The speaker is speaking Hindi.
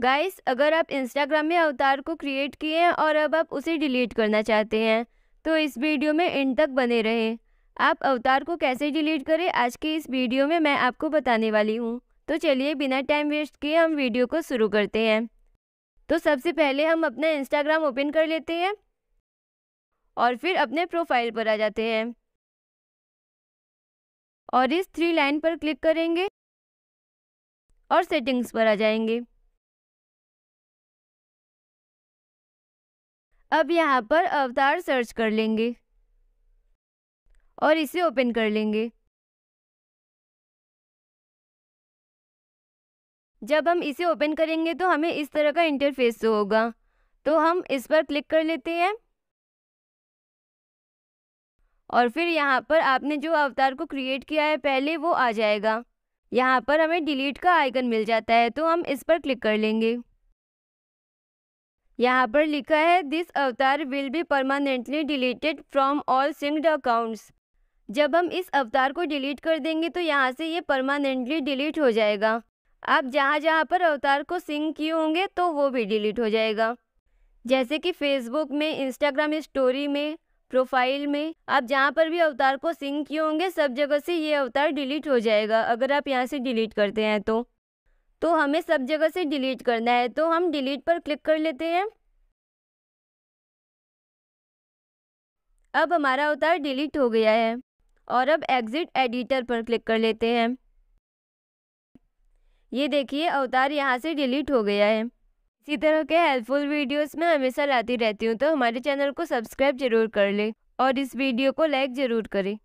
गाइस अगर आप इंस्टाग्राम में अवतार को क्रिएट किए हैं और अब आप उसे डिलीट करना चाहते हैं तो इस वीडियो में इन तक बने रहें आप अवतार को कैसे डिलीट करें आज की इस वीडियो में मैं आपको बताने वाली हूँ तो चलिए बिना टाइम वेस्ट किए हम वीडियो को शुरू करते हैं तो सबसे पहले हम अपना इंस्टाग्राम ओपन कर लेते हैं और फिर अपने प्रोफाइल पर आ जाते हैं और इस थ्री लाइन पर क्लिक करेंगे और सेटिंग्स पर आ जाएंगे अब यहाँ पर अवतार सर्च कर लेंगे और इसे ओपन कर लेंगे जब हम इसे ओपन करेंगे तो हमें इस तरह का इंटरफेस होगा तो हम इस पर क्लिक कर लेते हैं और फिर यहाँ पर आपने जो अवतार को क्रिएट किया है पहले वो आ जाएगा यहाँ पर हमें डिलीट का आइकन मिल जाता है तो हम इस पर क्लिक कर लेंगे यहाँ पर लिखा है this avatar will be permanently deleted from all synced accounts जब हम इस अवतार को डिलीट कर देंगे तो यहाँ से ये परमानेंटली डिलीट हो जाएगा आप जहाँ जहाँ पर अवतार को सिंक किए होंगे तो वो भी डिलीट हो जाएगा जैसे कि फेसबुक में इंस्टाग्राम स्टोरी में प्रोफाइल में आप जहाँ पर भी अवतार को सिंक किए होंगे सब जगह से ये अवतार डिलीट हो जाएगा अगर आप यहाँ से डिलीट करते हैं तो तो हमें सब जगह से डिलीट करना है तो हम डिलीट पर क्लिक कर लेते हैं अब हमारा अवतार डिलीट हो गया है और अब एग्ज़िट एडिटर पर क्लिक कर लेते हैं ये देखिए अवतार यहाँ से डिलीट हो गया है इसी तरह के हेल्पफुल वीडियोस में हमेशा लाती रहती हूँ तो हमारे चैनल को सब्सक्राइब जरूर कर लें और इस वीडियो को लाइक ज़रूर करें